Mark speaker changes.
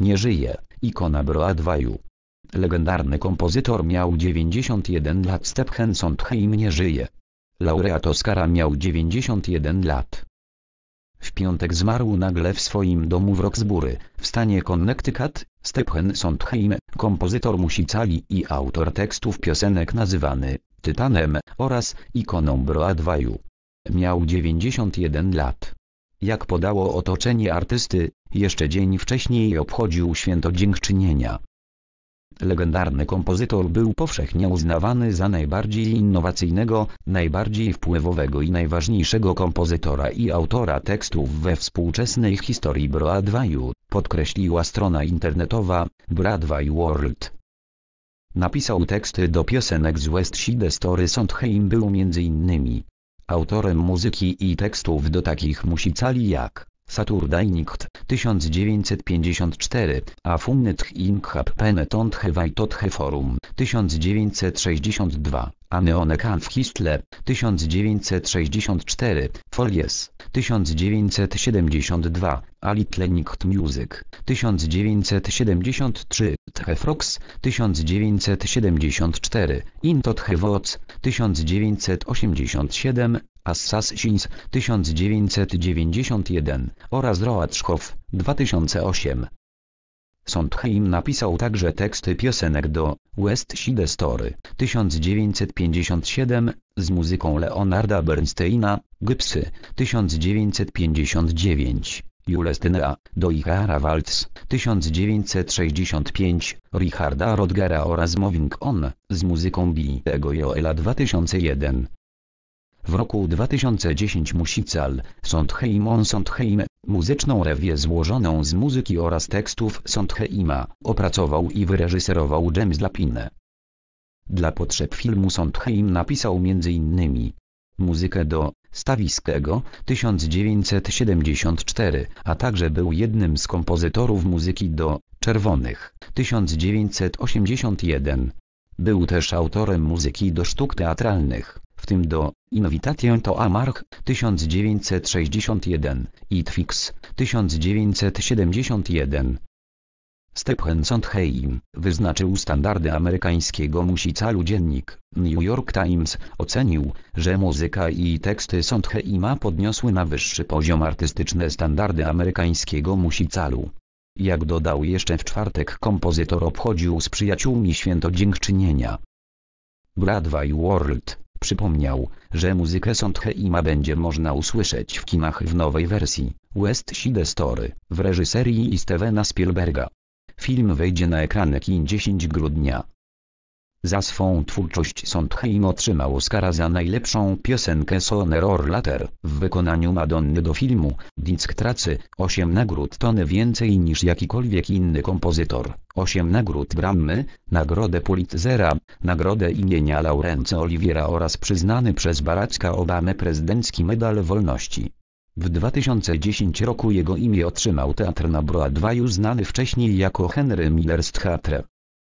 Speaker 1: Nie żyje, ikona Broadwayu. Legendarny kompozytor miał 91 lat Stephen Sondheim nie żyje. Laureat Oscara miał 91 lat. W piątek zmarł nagle w swoim domu w Roxbury, w stanie Connecticut, Stephen Sondheim, kompozytor musicali i autor tekstów piosenek nazywany Tytanem oraz ikoną Broadwayu. Miał 91 lat. Jak podało otoczenie artysty, jeszcze dzień wcześniej obchodził święto dziękczynienia. Legendarny kompozytor był powszechnie uznawany za najbardziej innowacyjnego, najbardziej wpływowego i najważniejszego kompozytora i autora tekstów we współczesnej historii Broadwayu, podkreśliła strona internetowa Broadway World. Napisał teksty do piosenek z West Side Story Sondheim był m.in. Autorem muzyki i tekstów do takich musicali jak Saturday Night 1954, A Funnet Inc. Penetont Have I Forum 1962. Aneonekan w Histle, 1964, Folies, 1972, Alitlenikt Music, 1973, Trefrox, 1974, Intot Hevots, 1987, Assassins 1991 oraz Roadschow 2008. Sondheim napisał także teksty piosenek do West Side Story 1957 z muzyką Leonarda Bernsteina, Gypsy 1959. Julestyna, Doichara Waltz, 1965, Richarda Rodgera oraz Moving On, z muzyką Billy'ego Joela 2001, w roku 2010 Musical, Sondheim on Sondheim, muzyczną rewię złożoną z muzyki oraz tekstów Sondheima, opracował i wyreżyserował James Lapine. Dla potrzeb filmu Sondheim napisał m.in. muzykę do Stawiskiego 1974, a także był jednym z kompozytorów muzyki do Czerwonych 1981. Był też autorem muzyki do sztuk teatralnych, w tym do Invitation to Amarch, 1961, i Twix 1971. Stephen Sondheim, wyznaczył standardy amerykańskiego musicalu dziennik, New York Times, ocenił, że muzyka i teksty Sondheima podniosły na wyższy poziom artystyczne standardy amerykańskiego musicalu. Jak dodał jeszcze w czwartek kompozytor obchodził z przyjaciółmi święto dziękczynienia. Bradway World Przypomniał, że muzykę Sondheima będzie można usłyszeć w kinach w nowej wersji West Side Story w reżyserii Stevena Spielberga. Film wejdzie na ekrany kin 10 grudnia. Za swą twórczość Sondheim otrzymał Oscara za najlepszą piosenkę Sooner or Later, w wykonaniu Madonny do filmu, Dick Tracy, 8 nagród Tony więcej niż jakikolwiek inny kompozytor, 8 nagród Grammy, nagrodę Pulitzera, nagrodę imienia Laurence Oliviera oraz przyznany przez Baracka Obamę prezydencki Medal Wolności. W 2010 roku jego imię otrzymał teatr na Broadwayu znany wcześniej jako Henry Miller's Theatre.